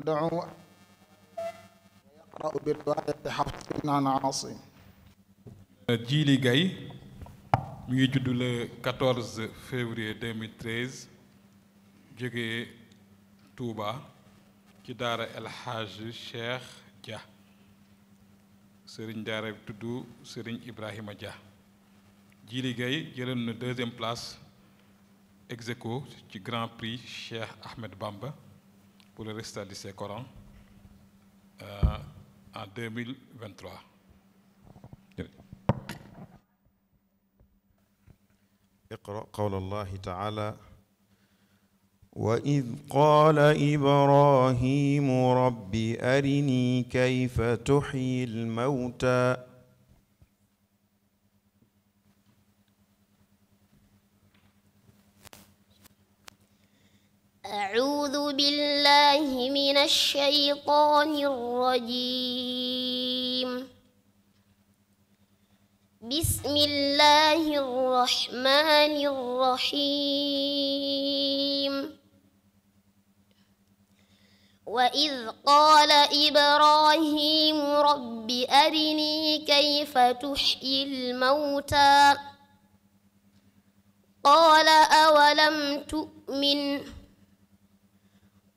يدعو ويقرا بروايه حفص بن عن عاصم جيلي غاي مي ل 14 فيفري 2013 جوغي توبا كي الحاج شيخ جا سيرن دار تدو سيرن ابراهيم جا جيلي غاي جيرن دوزيام بلاس اكزيكو تي غران بري شيخ احمد بامبا pour le restage du ces Corans euh, en 2023. اقرأ قول الله تعالى وإذ قال إبراهيم رب أرني كيف تحيي الموتى بالله من الشيطان الرجيم بسم الله الرحمن الرحيم وإذ قال إبراهيم رب أرني كيف تحيي الموتى قال أولم تؤمن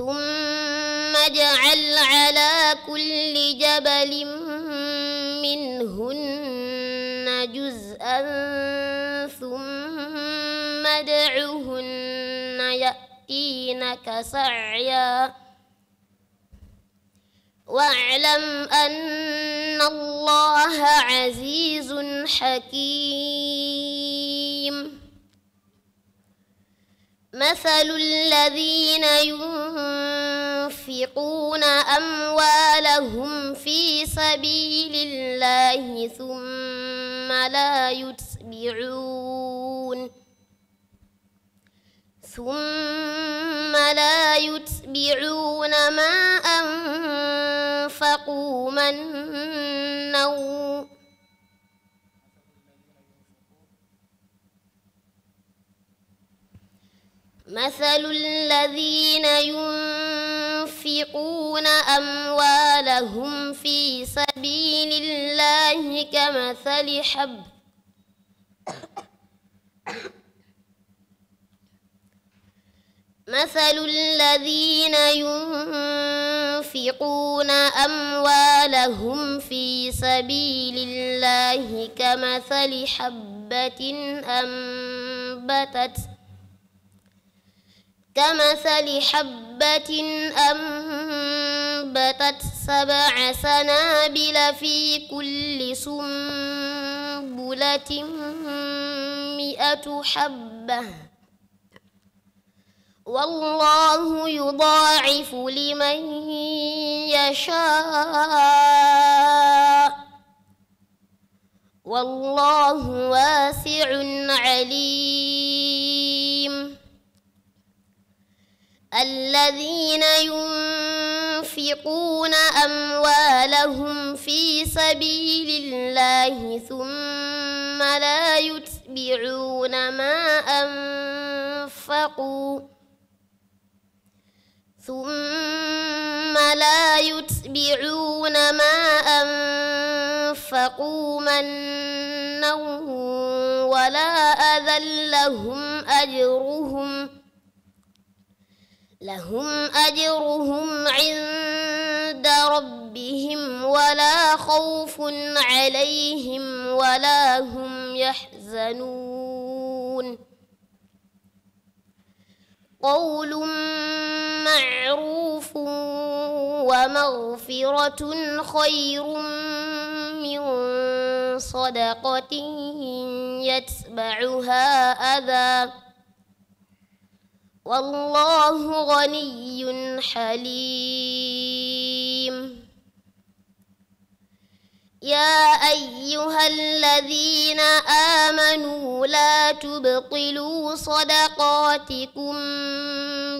ثم اجعل على كل جبل منهن جزءا ثم ادعهن يأتينك سعيا واعلم أن الله عزيز حكيم مثل الذين ينفقون اموالهم في سبيل الله ثم لا يتبعون ثم لا يتبعون ما انفقوا منا مثل الذين ينفقون أموالهم في سبيل الله كمثل حب مثل الذين ينفقون أموالهم في سبيل الله كمثل حبة أنبتت كمثل حبة أنبتت سبع سنابل في كل سنبلة مئة حبة والله يضاعف لمن يشاء والله واسع عليم الذين ينفقون اموالهم في سبيل الله ثم لا يتبعون ما انفقوا ثم لا يتبعون ما انفقوا منا ولا اذى لهم اجرهم لهم أجرهم عند ربهم ولا خوف عليهم ولا هم يحزنون قول معروف ومغفرة خير من صدقة يتبعها أذى والله غني حليم يا ايها الذين امنوا لا تبطلوا صدقاتكم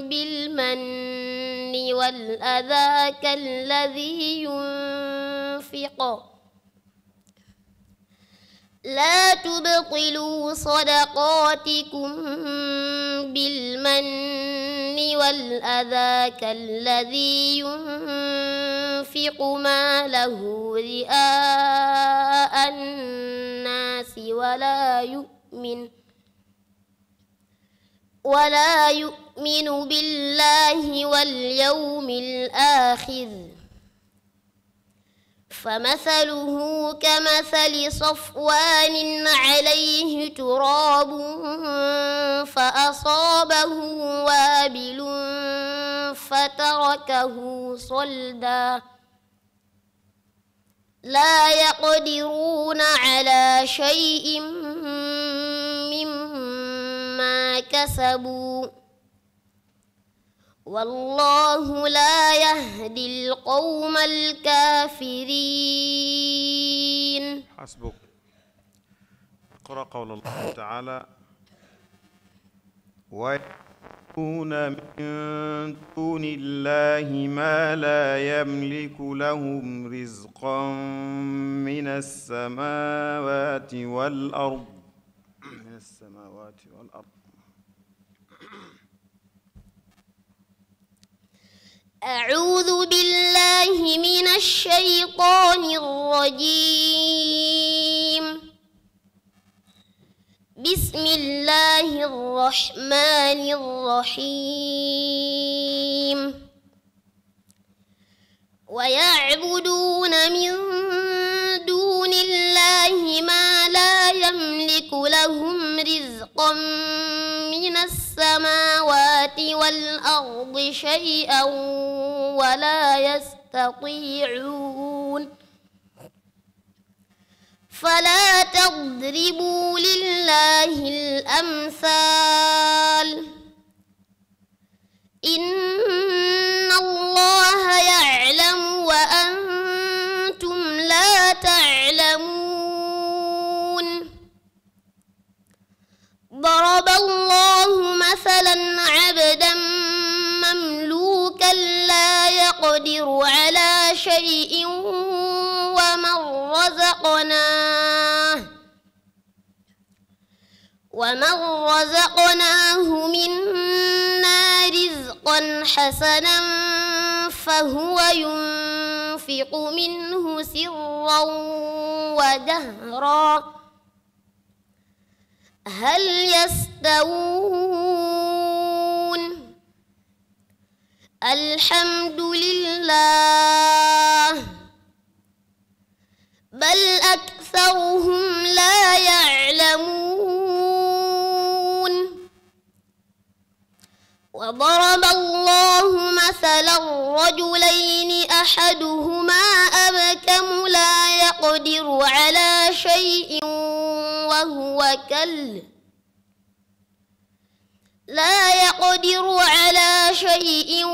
بالمن والاذى كالذي ينفق لا تبطلوا صدقاتكم بالمن والأذى كالذي ينفق ماله رئاء الناس ولا يؤمن ولا يؤمن بالله واليوم الآخر فمثله كمثل صفوان عليه تراب فأصابه وابل فتركه صلدا لا يقدرون على شيء مما كسبوا والله لا يهدي القوم الكافرين حسبك اقرا قول الله تعالى ويكون من دون الله ما لا يملك لهم رزقا من السماوات والارض من السماوات والارض أعوذ بالله من الشيطان الرجيم بسم الله الرحمن الرحيم ويعبدون من دون الله ما لا يملك لهم رزقا من السماء السماوات والأرض شيئا ولا يستطيعون فلا تضربوا لله الأمثال إن الله يعلم وأنتم شيء ومن رزقناه ومن رزقناه منا رزقا حسنا فهو ينفق منه سرا ودهرا هل يستوون الحمد لله بل أكثرهم لا يعلمون وضرب الله مثلا رجلين أحدهما أبكم لا يقدر على شيء وهو كلب لا يقدر على شيء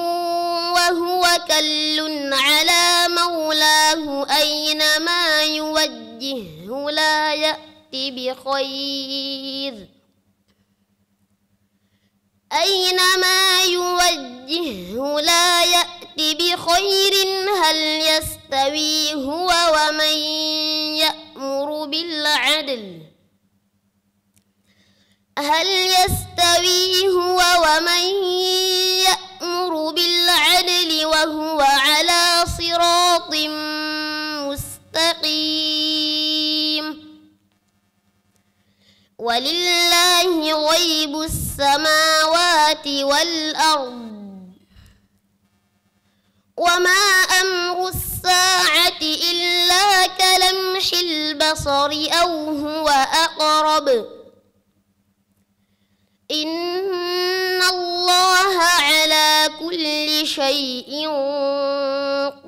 وهو كل على مولاه أينما يوجهه لا يأتي بخير أينما يوجهه لا يأتي بخير هل يستوي هو ومن يأمر بالعدل هل يستوي هو ومن يأمر بالعدل وهو على صراط مستقيم ولله غيب السماوات والأرض وما أمر الساعة إلا كلمح البصر أو هو أقرب إن الله على كل شيء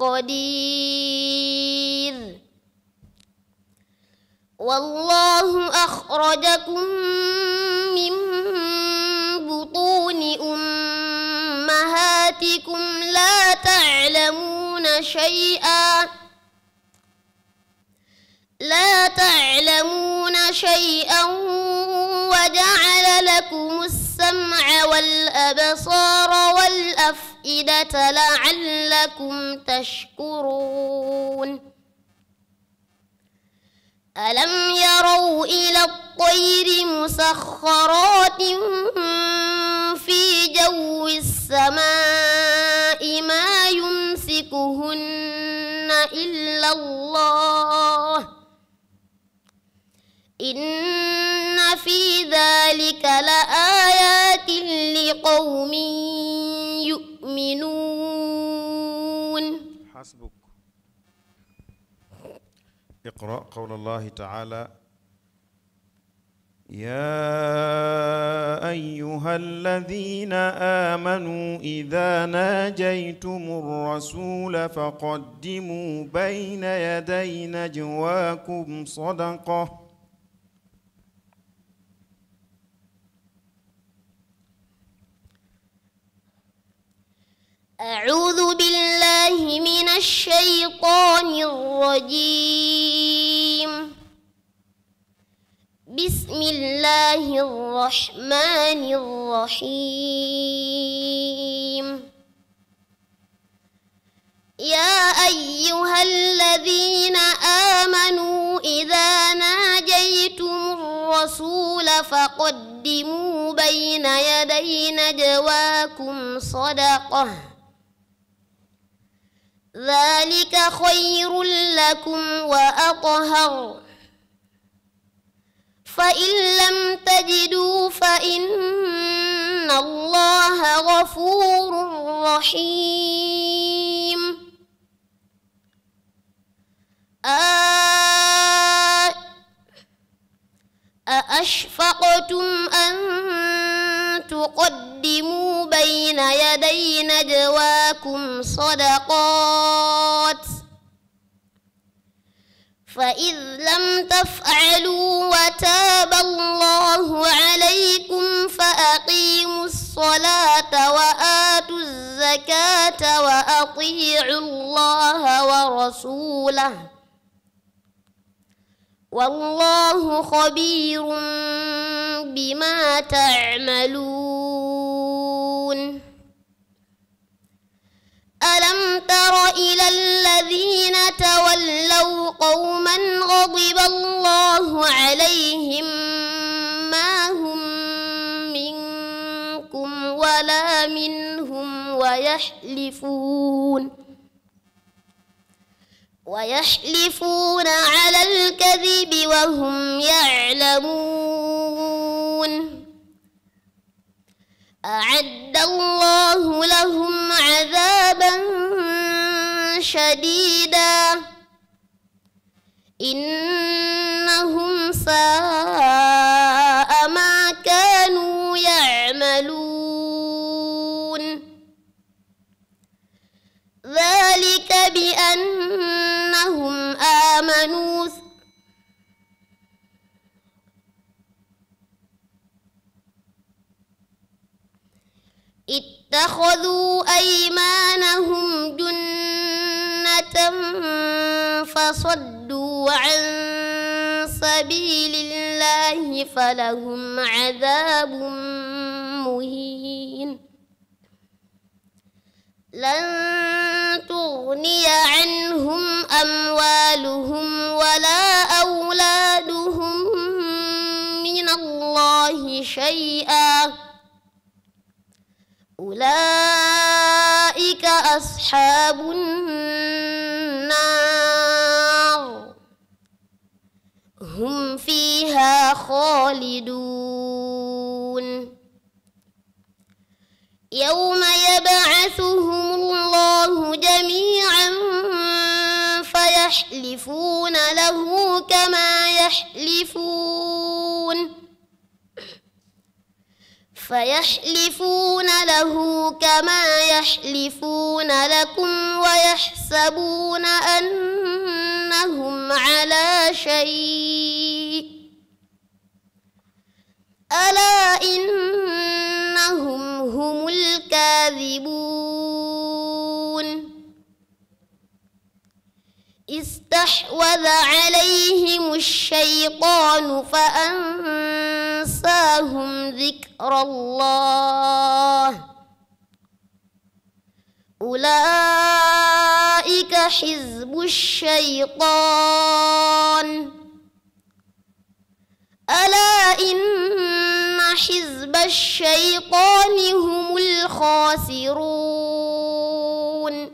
قدير والله أخرجكم من بطون أمهاتكم لا تعلمون شيئا لا تعلمون شيئا لكم السمع والأبصار والأفئدة لعلكم تشكرون ألم يروا إلى الطير مسخرات في جو السماء ما يمسكهن إلا الله إن في ذلك اقرأ قول الله تعالى يا أيها الذين آمنوا إذا ناجيتم الرسول فقدموا بين يدي نجواكم صدقة أعوذ بالله من الشيطان الرجيم الله الرحمن الرحيم يا أيها الذين آمنوا إذا ناجيتم الرسول فقدموا بين يدي نجواكم صدقة ذلك خير لكم وأطهر فإن لم تجدوا فإن الله غفور رحيم أأشفقتم أن تقدموا بين يدي نجواكم صدقات فإذ لم تفعلوا وتاب الله عليكم فأقيموا الصلاة وآتوا الزكاة وأطيعوا الله ورسوله والله خبير بما تعملون ألم تر إلى الذين تولوا من غضب الله عليهم ما هم منكم ولا منهم ويحلفون ويحلفون على الكذب وهم يعلمون أعد الله لهم عذابا شديداً إنهم ساء ما كانوا يعملون ذلك بأنهم آمنوا اتخذوا أيمانهم جنة فصدوا عن سبيل الله فلهم عذاب مهين لن تغني عنهم أموالهم ولا أولادهم من الله شيئا أولئك أصحاب النار هم فيها خالدون يوم يبعثهم الله جميعا فيحلفون له كما يحلفون فيحلفون له كما يحلفون لكم ويحسبون أن أنهم على شيء ألا إنهم هم الكاذبون استحوذ عليهم الشيطان فأنساهم ذكر الله أولئك ذلك حزب الشيطان ألا إن حزب الشيطان هم الخاسرون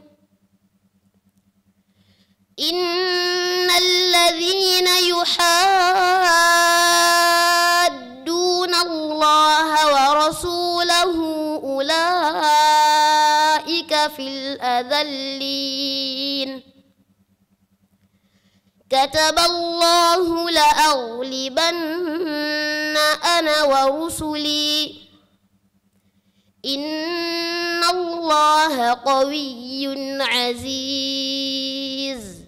إن الذين يحاربون في الأذلين كتب الله لأغلبن أنا ورسلي إن الله قوي عزيز